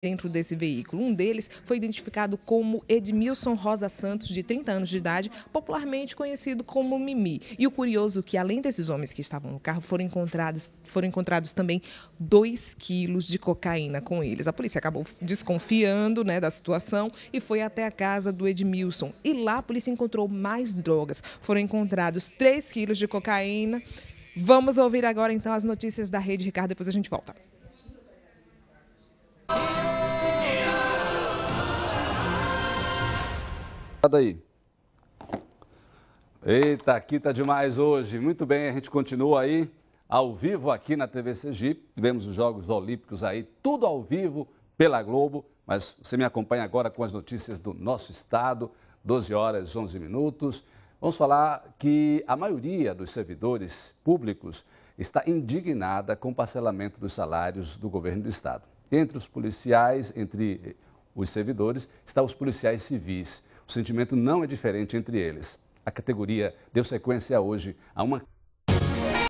dentro desse veículo. Um deles foi identificado como Edmilson Rosa Santos, de 30 anos de idade, popularmente conhecido como Mimi. E o curioso é que, além desses homens que estavam no carro, foram encontrados, foram encontrados também 2 quilos de cocaína com eles. A polícia acabou desconfiando né, da situação e foi até a casa do Edmilson. E lá a polícia encontrou mais drogas. Foram encontrados 3 quilos de cocaína. Vamos ouvir agora então as notícias da rede, Ricardo, depois a gente volta. aí. Eita, aqui tá demais hoje. Muito bem, a gente continua aí ao vivo aqui na TV Sergipe. Tivemos os Jogos Olímpicos aí, tudo ao vivo pela Globo, mas você me acompanha agora com as notícias do nosso estado, 12 horas 11 minutos. Vamos falar que a maioria dos servidores públicos está indignada com o parcelamento dos salários do governo do estado. Entre os policiais, entre os servidores, está os policiais civis o sentimento não é diferente entre eles. A categoria deu sequência hoje a uma